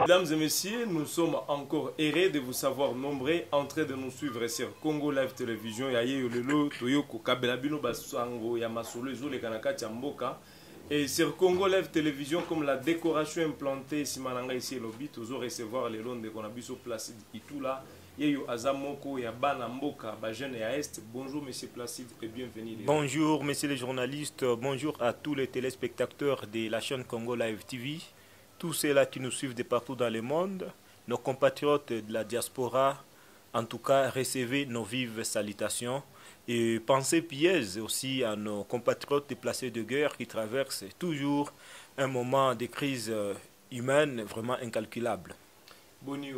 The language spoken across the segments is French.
Mesdames et messieurs, nous sommes encore heureux de vous savoir nombreux en de nous suivre sur Congo Live Télévision. Yaye Yolelo, Toyoko, Kabelabino, Basango, Yamasolo, Zoule Kanakati, Mboka. Et sur Congo Live Télévision, comme la décoration implantée, si et ici lobby, toujours recevoir les londes de a Placid sur et tout là. Yeyo Azamoko, Yabana Mboka, Bajen et Aest. Bonjour, monsieur Placide, et bienvenue. Bonjour, messieurs les journalistes. Bonjour à tous les téléspectateurs de la chaîne Congo Live TV tous ceux-là qui nous suivent de partout dans le monde, nos compatriotes de la diaspora, en tout cas, recevez nos vives salutations et pensez pièce aussi à nos compatriotes déplacés de guerre qui traversent toujours un moment de crise euh, humaine vraiment incalculable. Boni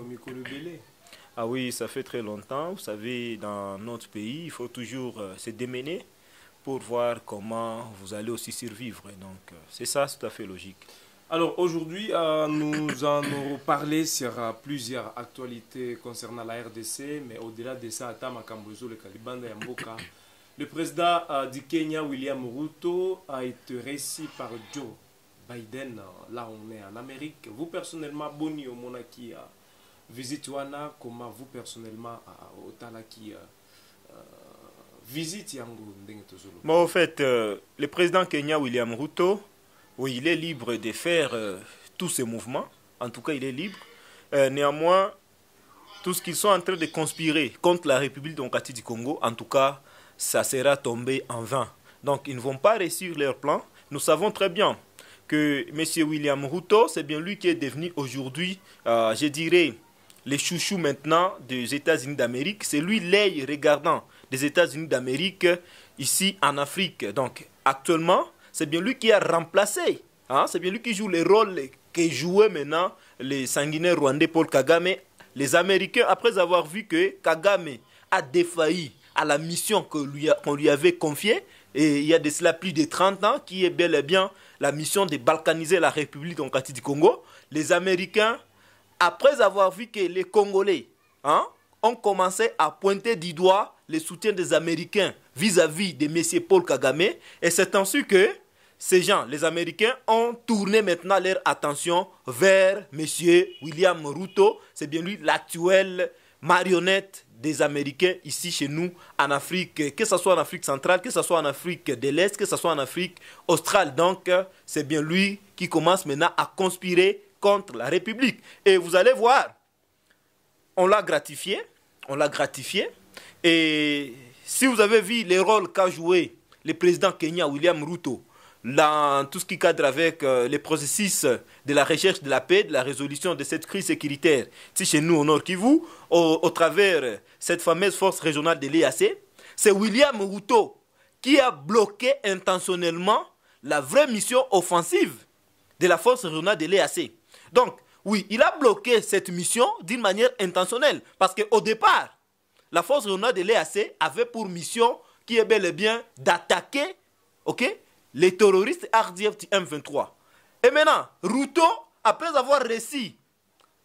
Ah oui, ça fait très longtemps. Vous savez, dans notre pays, il faut toujours euh, se démener pour voir comment vous allez aussi survivre. Donc, euh, c'est ça, tout à fait logique. Alors aujourd'hui, euh, nous en aurons sur euh, plusieurs actualités concernant la RDC, mais au-delà de ça, le Kalibanda le président euh, du Kenya, William Ruto, a été reçu par Joe Biden. Là, on est en Amérique. Vous personnellement, Boni Omonaki, uh, visite Wana, comment vous personnellement, Otalaki, visite Yango Ndenge Bon, au fait, le président Kenya, William Ruto, oui, il est libre de faire euh, tous ces mouvements. En tout cas, il est libre. Euh, néanmoins, tout ce qu'ils sont en train de conspirer contre la République démocratique du Congo, en tout cas, ça sera tombé en vain. Donc, ils ne vont pas réussir leur plan. Nous savons très bien que M. William Ruto, c'est bien lui qui est devenu aujourd'hui, euh, je dirais, les chouchou maintenant des États-Unis d'Amérique. C'est lui l'œil regardant des États-Unis d'Amérique ici en Afrique. Donc, actuellement, c'est bien lui qui a remplacé, hein. c'est bien lui qui joue le rôle que jouaient maintenant les sanguinaires rwandais Paul Kagame. Les Américains, après avoir vu que Kagame a défailli à la mission qu'on lui, lui avait confiée, et il y a de cela plus de 30 ans, qui est bel et bien la mission de balkaniser la République démocratique du Congo, les Américains, après avoir vu que les Congolais hein, ont commencé à pointer du doigt le soutien des Américains vis-à-vis de M. Paul Kagame, et c'est ensuite que ces gens, les Américains, ont tourné maintenant leur attention vers M. William Ruto. C'est bien lui l'actuelle marionnette des Américains ici chez nous en Afrique, que ce soit en Afrique centrale, que ce soit en Afrique de l'Est, que ce soit en Afrique australe. Donc, c'est bien lui qui commence maintenant à conspirer contre la République. Et vous allez voir, on l'a gratifié, on l'a gratifié. Et si vous avez vu les rôles qu'a joué le président Kenya William Ruto, dans tout ce qui cadre avec euh, les processus de la recherche de la paix, de la résolution de cette crise sécuritaire, si chez nous au Nord Kivu, au, au travers cette fameuse force régionale de l'EAC, c'est William Ruto qui a bloqué intentionnellement la vraie mission offensive de la force régionale de l'EAC. Donc, oui, il a bloqué cette mission d'une manière intentionnelle. Parce qu'au départ, la force régionale de l'EAC avait pour mission qui est bel et bien d'attaquer ok les terroristes RDF du M23. Et maintenant, Ruto, après avoir réussi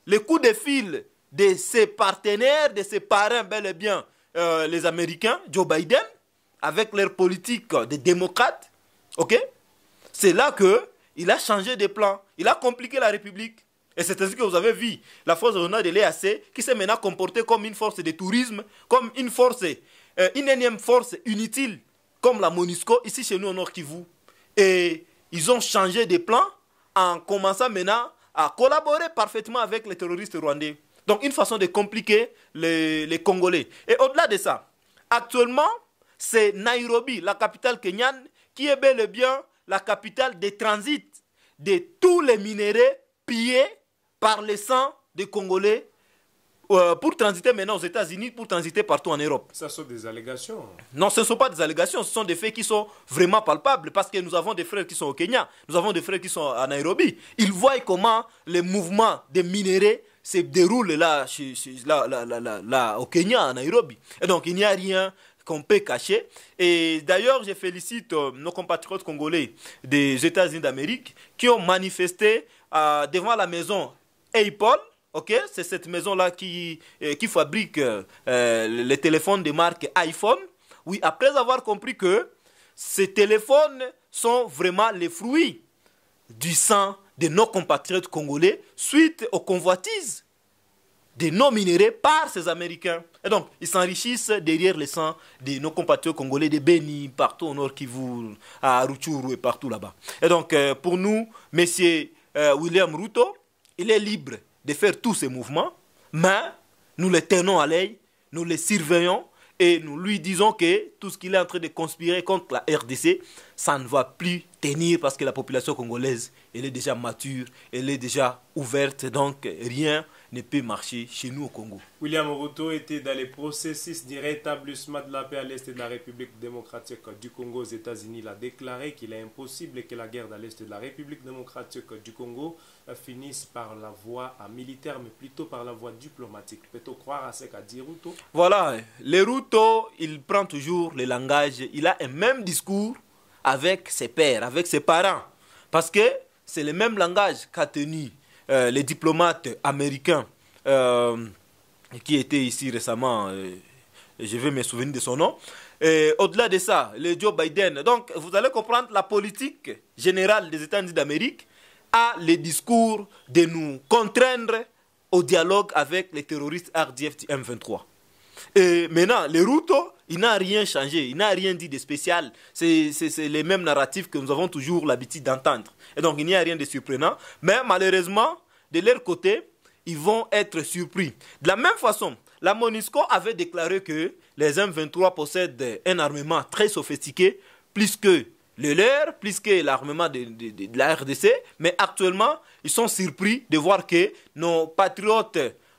les coups de fil de ses partenaires, de ses parrains, bel et bien euh, les Américains, Joe Biden, avec leur politique des démocrates, ok C'est là que il a changé de plan. Il a compliqué la République. Et c'est ainsi que vous avez vu. La force régionale de l'EAC qui s'est maintenant comportée comme une force de tourisme, comme une force, euh, une énième force inutile, comme la MONUSCO ici chez nous au Nord Kivu. Et ils ont changé de plan en commençant maintenant à collaborer parfaitement avec les terroristes rwandais. Donc une façon de compliquer les, Congolais. Et au-delà de ça, actuellement, c'est Nairobi, la capitale kenyane, qui est bel et bien la capitale des transits de tous les minéraux pillés par les sangs des Congolais euh, pour transiter maintenant aux États-Unis, pour transiter partout en Europe. Ça sont des allégations. Non, ce ne sont pas des allégations, ce sont des faits qui sont vraiment palpables parce que nous avons des frères qui sont au Kenya, nous avons des frères qui sont à Nairobi. Ils voient comment les mouvements des minéraux se déroulent là, là, au Kenya, à Nairobi. Et donc, il n'y a rien qu'on peut cacher. Et d'ailleurs, je félicite euh, nos compatriotes congolais des États-Unis d'Amérique qui ont manifesté euh, devant la maison Apple c'est cette maison-là qui, euh, qui fabrique euh, euh, les téléphones de marque iPhone. Oui, après avoir compris que ces téléphones sont vraiment les fruits du sang de nos compatriotes congolais suite aux convoitises des nos minéraux par ces Américains. Et donc, ils s'enrichissent derrière le sang de nos compatriotes congolais, de Béni, partout au nord Kivu, à Rutshuru et partout là-bas. Et donc, pour nous, Monsieur William Ruto, il est libre de faire tous ces mouvements, mais nous les tenons à l'œil, nous les surveillons et nous lui disons que tout ce qu'il est en train de conspirer contre la RDC, ça ne va plus tenir parce que la population congolaise, elle est déjà mature, elle est déjà ouverte, donc rien ne peut marcher chez nous au Congo. William Ruto était dans les processus du rétablissement de la paix à l'est de la République démocratique du Congo aux États-Unis. Il a déclaré qu'il est impossible que la guerre dans l'est de la République démocratique du Congo euh, finisse par la voie euh, militaire, mais plutôt par la voie diplomatique. Peut-on croire à ce qu'a dit Ruto Voilà, le Ruto, il prend toujours le langage, il a un même discours avec ses pères, avec ses parents. Parce que c'est le même langage qu'a tenu euh, les diplomates américains euh, qui étaient ici récemment. Euh, je vais me souvenir de son nom. au-delà de ça, le Joe Biden. Donc, vous allez comprendre la politique générale des États-Unis d'Amérique à le discours de nous contraindre au dialogue avec les terroristes RDF M23. Et maintenant, les routes, il n'a rien changé, il n'a rien dit de spécial. C'est les mêmes narratifs que nous avons toujours l'habitude d'entendre. Et donc, il n'y a rien de surprenant. Mais malheureusement, de leur côté, ils vont être surpris. De la même façon, la MONUSCO avait déclaré que les M23 possèdent un armement très sophistiqué, plus que le leur, plus que l'armement de la RDC. Mais actuellement, ils sont surpris de voir que nos patriotes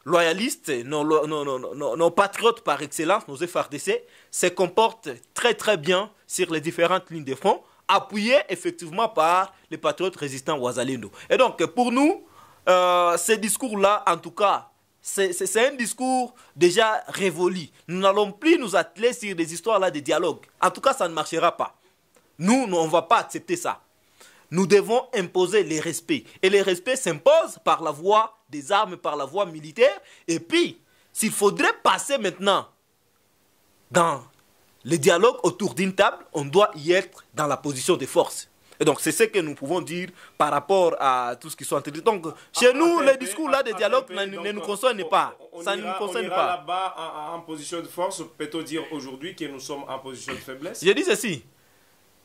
loyalistes, nos, nos, patriotes par excellence, nos FRDC, se comportent très très bien sur les différentes lignes de front, appuyés effectivement par les patriotes résistants Ouazalindo. Et donc pour nous, euh, ce discours-là, en tout cas, c'est un discours déjà révolu. Nous n'allons plus nous atteler sur des histoires-là de dialogue. En tout cas, ça ne marchera pas. Nous, on ne va pas accepter ça nous devons imposer les respects. Et les respects s'imposent par la voie des armes, par la voie militaire. Et puis, s'il faudrait passer maintenant dans le dialogue autour d'une table, on doit y être dans la position de force. Et donc, c'est ce que nous pouvons dire par rapport à tout ce qui soit en Donc, chez nous, le discours là de dialogue ne nous concerne pas. Ça ne nous concerne pas. là-bas en, position de force, peut-on dire aujourd'hui que nous sommes en position de faiblesse Je dis ceci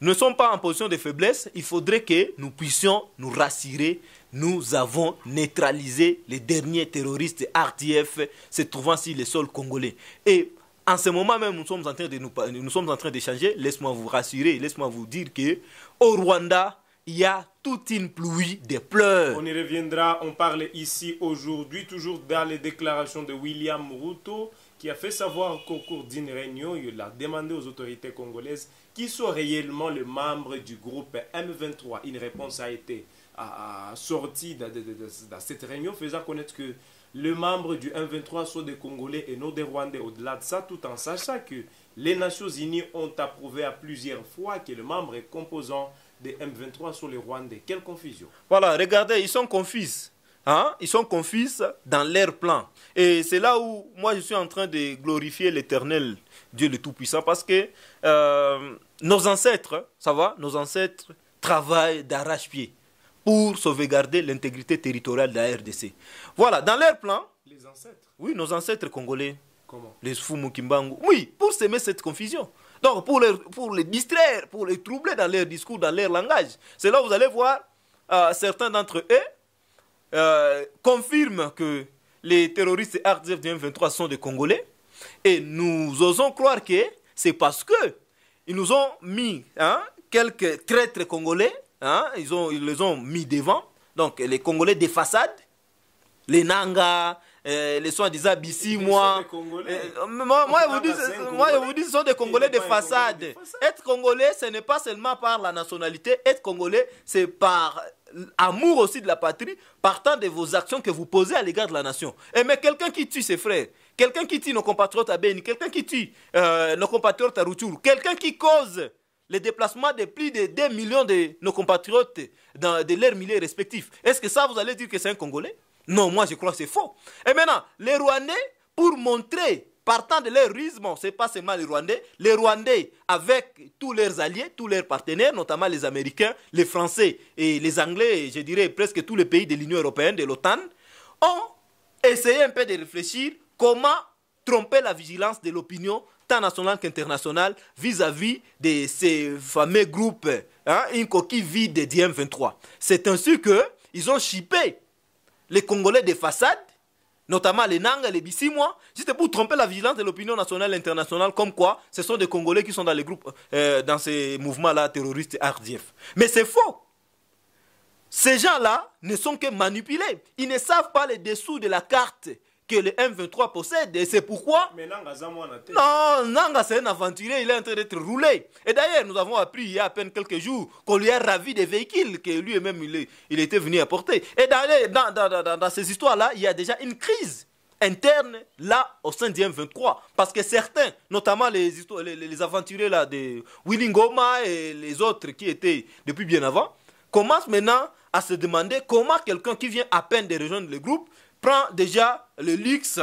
ne sont pas en position de faiblesse, il faudrait que nous puissions nous rassurer. Nous avons neutralisé les derniers terroristes RDF se trouvant sur le sol congolais. Et en ce moment même, nous sommes en train de nous, nous sommes en train d'échanger. Laisse-moi vous rassurer, laisse-moi vous dire que au Rwanda, il y a toute une pluie de pleurs. On y reviendra, on parle ici aujourd'hui, toujours dans les déclarations de William Ruto, qui a fait savoir qu'au cours d'une réunion, il a demandé aux autorités congolaises qui sont réellement les membres du groupe M23. Une réponse a été sortie dans cette réunion, faisant connaître que les membres du M23 sont des Congolais et non des Rwandais. Au-delà de ça, tout en sachant que les Nations Unies ont approuvé à plusieurs fois que le membre est composants des M23 sont les Rwandais. Quelle confusion. Voilà, regardez, ils sont confus. Hein? Ils sont confus dans leur plan. Et c'est là où moi je suis en train de glorifier l'Éternel, Dieu le Tout-Puissant, parce que euh, nos ancêtres, ça va, nos ancêtres travaillent d'arrache-pied pour sauvegarder l'intégrité territoriale de la RDC. Voilà, dans leur plan. Les ancêtres Oui, nos ancêtres congolais. Comment Les Fumu Oui, pour semer cette confusion. Donc, pour les, pour les distraire, pour les troubler dans leur discours, dans leur langage. C'est là où vous allez voir euh, certains d'entre eux euh, confirme que les terroristes RDF du M23 sont des Congolais. Et nous osons croire que c'est parce que ils nous ont mis hein, quelques traîtres congolais, hein, ils, ont, ils les ont mis devant, donc les Congolais des façades, les Nanga, euh, les soins des Abissi, euh, moi. moi, je vous dis, moi, vous dis, ce sont des Congolais des façades. Congolais de façade. Être Congolais, ce n'est pas seulement par la nationalité. Être Congolais, c'est par amour aussi de la patrie, partant de vos actions que vous posez à l'égard de la nation. Et eh, mais quelqu'un qui tue ses frères, quelqu'un qui tue nos compatriotes à Beni, quelqu'un qui tue euh, nos compatriotes à Routour, quelqu'un qui cause le déplacement de plus de 2 millions de nos compatriotes dans, de leurs milieux respectifs, est-ce que ça, vous allez dire que c'est un Congolais Non, moi, je crois que c'est faux. Et maintenant, les Rwandais, pour montrer partant de leur ruse, ce n'est pas seulement les Rwandais, les Rwandais, avec tous leurs alliés, tous leurs partenaires, notamment les Américains, les Français et les Anglais, je dirais presque tous les pays de l'Union européenne, de l'OTAN, ont essayé un peu de réfléchir comment tromper la vigilance de l'opinion, tant nationale qu'internationale, vis-à-vis de ces fameux groupes, hein, une coquille vide des dm 23 C'est ainsi qu'ils ont chippé les Congolais des façades notamment les Nanga, les Bissimois, juste pour tromper la vigilance de l'opinion nationale et internationale, comme quoi ce sont des Congolais qui sont dans les groupes, euh, dans ces mouvements-là terroristes RDF. Mais c'est faux. Ces gens-là ne sont que manipulés. Ils ne savent pas les dessous de la carte que le M23 possède. Et c'est pourquoi. non, Nanga, c'est un aventurier, il est en train d'être roulé. Et d'ailleurs, nous avons appris il y a à peine quelques jours qu'on lui a ravi des véhicules que lui-même il, il, était venu apporter. Et dans, dans, dans, dans, dans ces histoires-là, il y a déjà une crise interne là au sein du M23 parce que certains notamment les, les, les aventuriers là de Willingoma et les autres qui étaient depuis bien avant commencent maintenant à se demander comment quelqu'un qui vient à peine de rejoindre le groupe prend déjà le luxe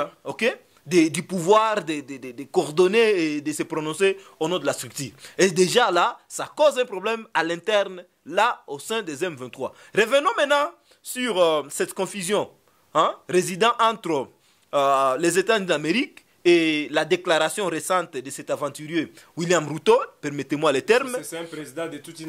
du pouvoir des de, de, coordonnées et de se prononcer au nom de la structure. Et déjà là, ça cause un problème à l'interne, là, au sein des M23. Revenons maintenant sur euh, cette confusion hein, résidant entre euh, les États-Unis d'Amérique et la déclaration récente de cet aventurier William Ruto, permettez-moi les termes.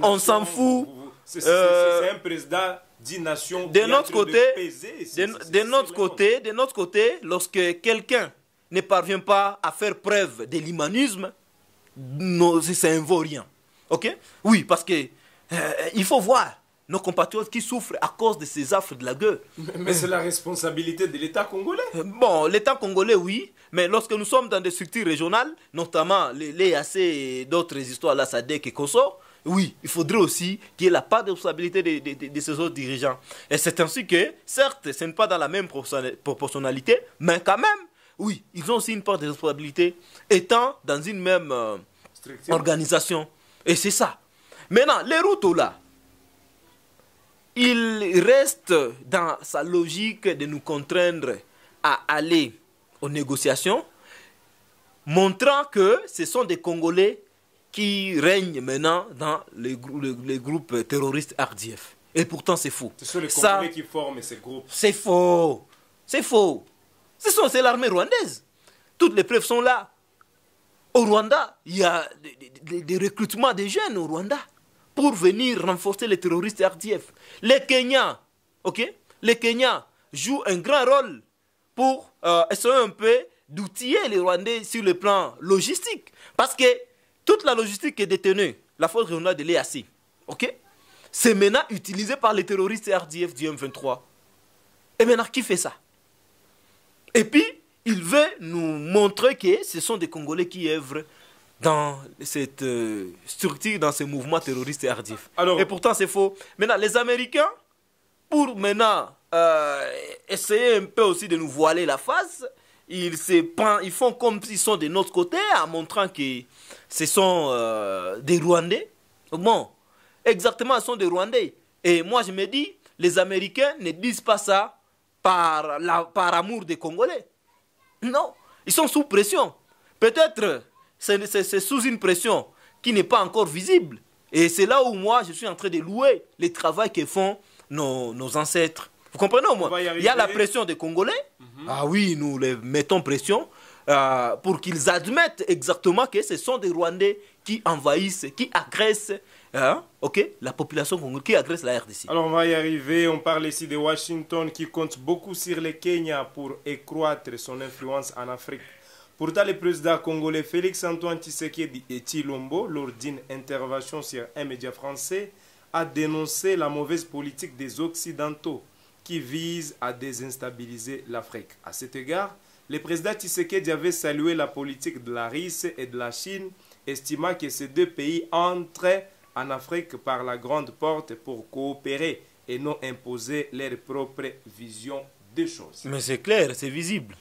On s'en fout. C'est euh, un président d'une nation. De notre côté, de, de notre côté, lorsque quelqu'un ne parvient pas à faire preuve de l'humanisme, c'est un rien. Ok Oui, parce que euh, il faut voir nos compatriotes qui souffrent à cause de ces affres de la gueule. Mais, c'est la responsabilité de l'État congolais. Euh, bon, l'État congolais, oui, mais lorsque nous sommes dans des structures régionales, notamment les, et d'autres histoires, la SADEC et COSO, oui, il faudrait aussi qu'il y ait la part de responsabilité de, ces autres dirigeants. Et c'est ainsi que, certes, ce n'est pas dans la même proportionnalité, mais quand même, oui, ils ont aussi une part de responsabilité étant dans une même euh, organisation. Et c'est ça. Maintenant, les routes là, il reste dans sa logique de nous contraindre à aller aux négociations, montrant que ce sont des Congolais qui règnent maintenant dans les, groupes terroristes RDF. Et pourtant, c'est faux. Ce sont les Congolais qui forment ces groupes. C'est faux. C'est faux. C'est l'armée rwandaise. Toutes les preuves sont là. Au Rwanda, il y a des recrutements de jeunes au Rwanda pour venir renforcer les terroristes RDF. Les Kenyans, ok Les Kenyans jouent un grand rôle pour euh, essayer un peu d'outiller les Rwandais sur le plan logistique. Parce que toute la logistique est détenue, la force régionale de l'EAC, ok C'est maintenant utilisé par les terroristes RDF du M23. Et maintenant, qui fait ça Et puis, il veut nous montrer que ce sont des Congolais qui œuvrent dans cette euh, structure, dans ce mouvement terroriste et hardif. et pourtant, c'est faux. Maintenant, les Américains, pour maintenant euh, essayer un peu aussi de nous voiler la face, ils, ils font comme s'ils sont de notre côté, en montrant que ce sont euh, des Rwandais. Bon, exactement, ce sont des Rwandais. Et moi, je me dis, les Américains ne disent pas ça par amour des Congolais. Non, ils sont sous pression. Peut-être c'est sous une pression qui n'est pas encore visible. Et c'est là où moi, je suis en train de louer le travail que font nos, nos ancêtres. Vous comprenez au moins Il y a la pression des Congolais. Mhm. Ah oui, nous les mettons pression euh, pour qu'ils admettent exactement que ce sont des Rwandais qui envahissent, qui agressent hein, ok, la population congolaise qui agresse la RDC. Alors on va y arriver, on parle ici de Washington qui compte beaucoup sur le Kenya pour accroître son influence en Afrique. Pourtant, le président congolais Félix-Antoine Tshisekedi et Tilombo, lors d'une intervention sur un média français, a dénoncé la mauvaise politique des Occidentaux qui vise à désinstabiliser l'Afrique. À cet égard, le président Tshisekedi avait salué la politique de la Russie et de la Chine, estimant que ces deux pays entrent en Afrique par la grande porte pour coopérer et non imposer leur propre vision des choses. Mais c'est clair, c'est visible.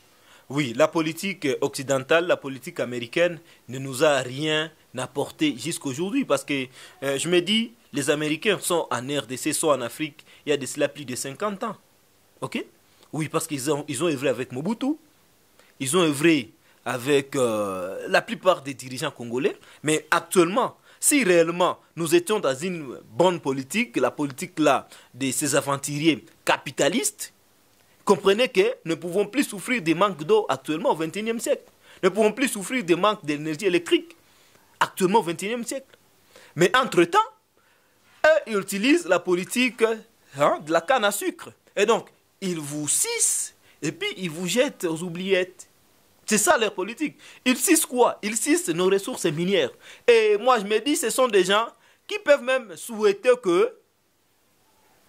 Oui, la politique occidentale, la politique américaine ne nous a rien apporté jusqu'aujourd'hui parce que euh, je me dis, les Américains sont en RDC, sont en Afrique, il y a de cela plus de 50 ans. Ok Oui, parce qu'ils ont, ils ont œuvré avec Mobutu, ils ont œuvré avec euh, la plupart des dirigeants congolais, mais actuellement, si réellement nous étions dans une bonne politique, la politique là de ces aventuriers capitalistes, Comprenez que nous ne pouvons plus souffrir des manques d'eau actuellement au XXIe siècle. Nous ne pouvons plus souffrir des manques d'énergie électrique actuellement au XXIe siècle. Mais entre-temps, eux, ils utilisent la politique hein, de la canne à sucre. Et donc, ils vous cissent et puis ils vous jettent aux oubliettes. C'est ça leur politique. Ils cissent quoi Ils cissent nos ressources minières. Et moi, je me dis, ce sont des gens qui peuvent même souhaiter que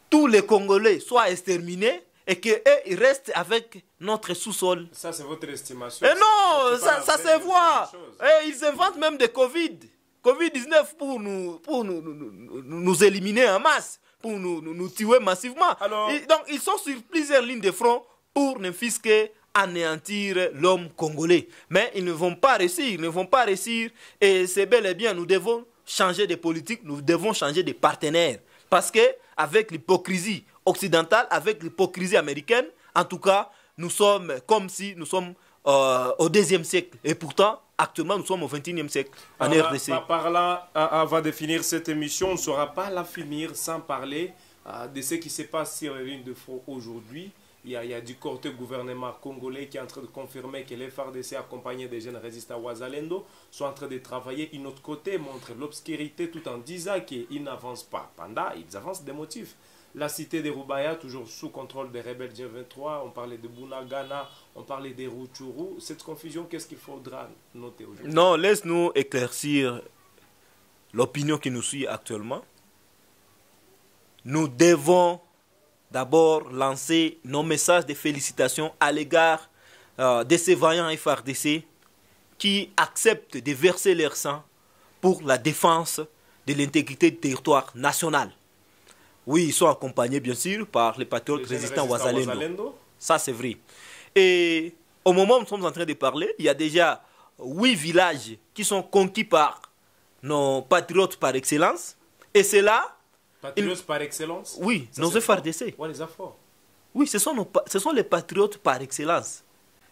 tous les Congolais soient exterminés et que restent avec notre sous-sol. Ça, c'est votre estimation. Et non, ça, ça se voit. Et ils inventent même des Covid. Covid-19 pour, nous, pour nous, éliminer en masse, pour nous, tuer massivement. donc, ils sont sur plusieurs lignes de front pour ne fisquer anéantir l'homme congolais. Mais ils ne vont pas réussir, ils ne vont pas réussir. Et c'est bel et bien, nous devons changer de politique, nous devons changer de partenaire. Parce que avec l'hypocrisie occidentale, avec l'hypocrisie américaine, en tout cas, nous sommes comme si nous sommes au euh, au deuxième siècle. Et pourtant, actuellement, nous sommes au 21e siècle en RDC. Par, là, avant de finir cette émission, on ne saura pas la finir sans parler euh, de ce qui se passe sur les de front aujourd'hui. Il y, a, du côté gouvernement congolais qui est en train de confirmer que les FARDC accompagnés des jeunes résistants Ouazalendo sont en train de travailler. de autre côté montrer l'obscurité tout en disant qu'ils n'avancent pas. Panda, ils avancent des motifs. La cité de Rubaya, toujours sous contrôle des rebelles g 23, on parlait de Bunagana, on parlait de Ruchuru. Cette confusion, qu'est-ce qu'il faudra noter aujourd'hui Non, laisse-nous éclaircir l'opinion qui nous suit actuellement. Nous devons d'abord lancer nos messages de félicitations à l'égard euh, de ces vaillants FRDC qui acceptent de verser leur sang pour la défense de l'intégrité du territoire national. Oui, ils sont accompagnés bien sûr par les patriotes résistants Wazalendo. Ça c'est vrai. Et au moment où nous sommes en train de parler, il y a déjà huit villages qui sont conquis par nos patriotes par excellence. Et c'est là Patriotes par excellence Oui, nos FRDC. Oui, ce sont, nos, ce sont les patriotes par excellence.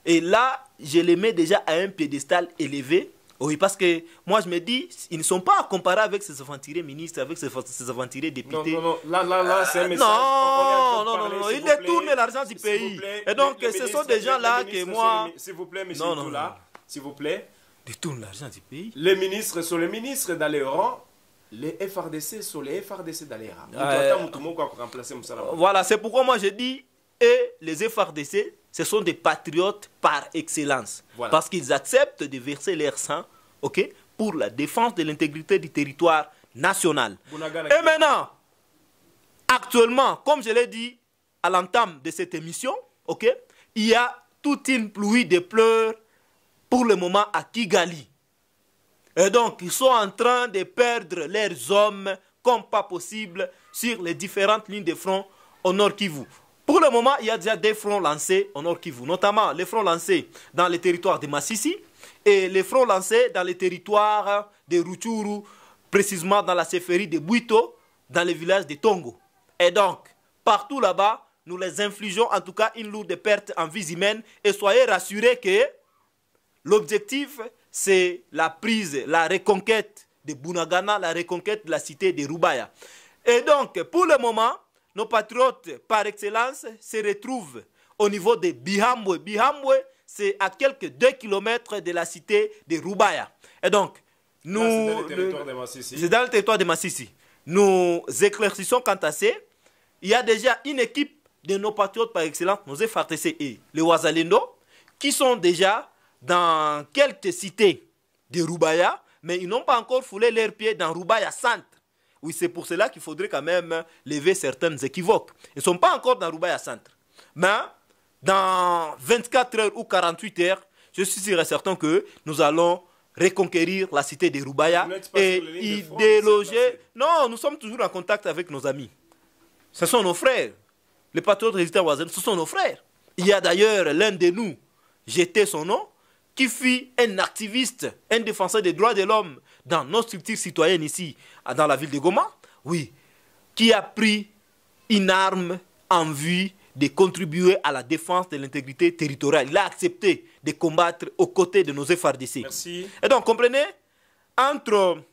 Et là, je les mets déjà à un piédestal élevé. Oui, parce que moi je me dis, ils ne sont pas à comparer avec ces aventuriers ministres, avec ces, ces aventuriers députés. Non, non, non, là, là, c'est un ah, message. Non, non, non, non, ils détournent l'argent du pays. Et donc, ce sont des gens là que moi. S'il vous plaît, monsieur Toula, s'il vous plaît. Détournent l'argent du pays. Les ministres sont les ministres dans les rangs les FRDC sont les FRDC d'Aléra. voilà, c'est pourquoi moi je dis, et les FRDC, ce sont des patriotes par excellence. Parce qu'ils acceptent de verser leur sang ok, pour la défense de l'intégrité du territoire national. Et maintenant, actuellement, comme je l'ai dit à l'entame de cette émission, ok, il y a toute une pluie de pleurs pour le moment à Kigali. Et donc, ils sont en train de perdre leurs hommes comme pas possible sur les différentes lignes de front au nord Kivu. Pour le moment, il y a déjà des fronts lancés au nord Kivu, notamment les fronts lancés dans les territoires de Massissi et les fronts lancés dans les territoires de Ruchuru, précisément dans la séphérie de Buito, dans les villages de Tongo. Et donc, partout là-bas, nous les infligeons en tout cas une lourde perte en vie humaine. et soyez rassurés que l'objectif c'est la prise, la reconquête de Bunagana, la reconquête de la cité de Rubaya. Et donc, pour le moment, nos patriotes par excellence se retrouvent au niveau de Bihamwe. Bihamwe, c'est à quelques 2 km de la cité de Rubaya. Et donc, nous... C'est dans le territoire de Massissi. Nous éclaircissons quant à ça. Il y a déjà une équipe de nos patriotes par excellence, nos Fartese et les Ouazalendo, qui sont déjà dans quelques cités de Roubaïa, mais ils n'ont pas encore foulé leurs pieds dans roubaïa centre. Oui, c'est pour cela qu'il faudrait quand même lever certaines équivoques. Ils ne sont pas encore dans Roubaya centre. Mais dans 24 heures ou 48 heures, je suis sûr et certain que nous allons reconquérir la cité de Roubaïa et y déloger. Non, nous sommes toujours en contact avec nos amis. Ce sont nos frères. Les patriotes résistants voisins, ce sont nos frères. Il y a d'ailleurs l'un de nous jeté son nom qui fut un activiste, un défenseur des droits de l'homme dans nos structures citoyennes ici, dans la ville de Goma, oui, qui a pris une arme en vue de contribuer à la défense de l'intégrité territoriale. Il a accepté de combattre aux côtés de nos FRDC. Merci. Et donc, comprenez, entre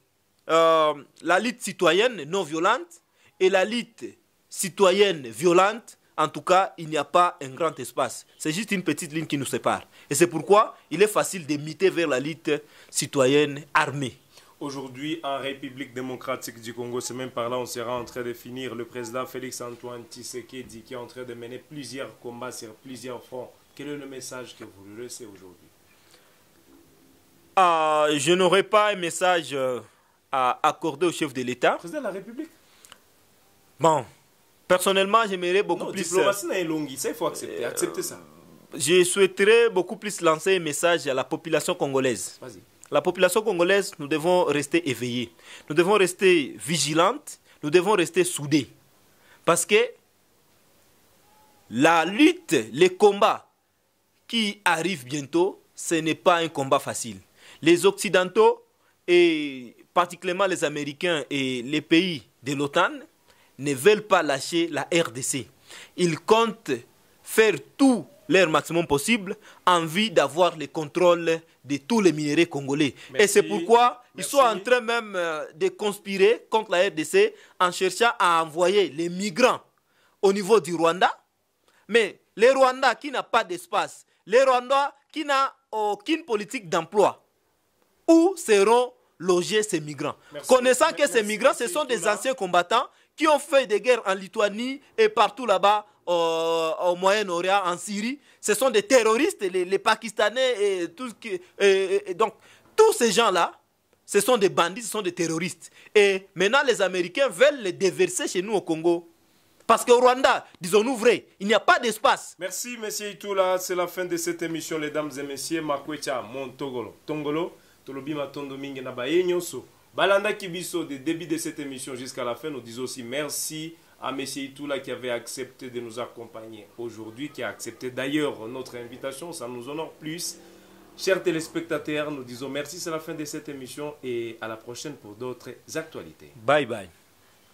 euh, la lutte citoyenne non violente et la lutte citoyenne violente, en tout cas, il n'y a pas un grand espace. C'est juste une petite ligne qui nous sépare. Et c'est pourquoi il est facile de vers la lutte citoyenne armée. Aujourd'hui, en République démocratique du Congo, c'est même par là, on sera en train de finir. Le président Félix-Antoine Tshisekedi qui est en train de mener plusieurs combats sur plusieurs fronts. Quel est le message que vous lui laissez aujourd'hui ah, Je n'aurai pas un message euh, à accorder au chef de l'État. Président de la République Bon, Personnellement, j'aimerais beaucoup non, plus. Diplomatie euh, longue, ça il faut accepter, euh, accepter ça. Je souhaiterais beaucoup plus lancer un message à la population congolaise. La population congolaise, nous devons rester éveillés. Nous devons rester vigilantes. Nous devons rester soudés. Parce que la lutte, les combats qui arrivent bientôt, ce n'est pas un combat facile. Les Occidentaux, et particulièrement les Américains et les pays de l'OTAN, ne veulent pas lâcher la RDC. Ils comptent faire tout leur maximum possible en vue d'avoir le contrôle de tous les minéraux congolais. Et c'est pourquoi ils sont en train même euh, de conspirer contre la RDC en cherchant à envoyer les migrants au niveau du Rwanda. Mais les Rwandais qui n'ont pas d'espace, les Rwandais qui n'ont aucune politique d'emploi, où seront logés ces migrants. Connaissant que ces migrants, ce sont des anciens combattants qui ont fait des guerres en Lituanie et partout là-bas au Moyen-Orient, en Syrie. Ce sont des terroristes, les, Pakistanais et tout ce qui... donc, tous ces gens-là, ce sont des bandits, ce sont des terroristes. Et maintenant, les Américains veulent les déverser chez nous au Congo. Parce qu'au Rwanda, disons-nous vrai, il n'y a pas d'espace. Merci, monsieur Itoula. C'est la fin de cette émission, les dames et messieurs. Makwecha, mon Tongolo. Tongolo, Tolobima Nabaye Balanda Kibiso, du début de cette émission jusqu'à la fin, nous disons aussi merci à M. Itula qui avait accepté de nous accompagner aujourd'hui, qui a accepté d'ailleurs notre invitation, ça nous honore plus. Chers téléspectateurs, nous disons merci, c'est la fin de cette émission et à la prochaine pour d'autres actualités. Bye bye.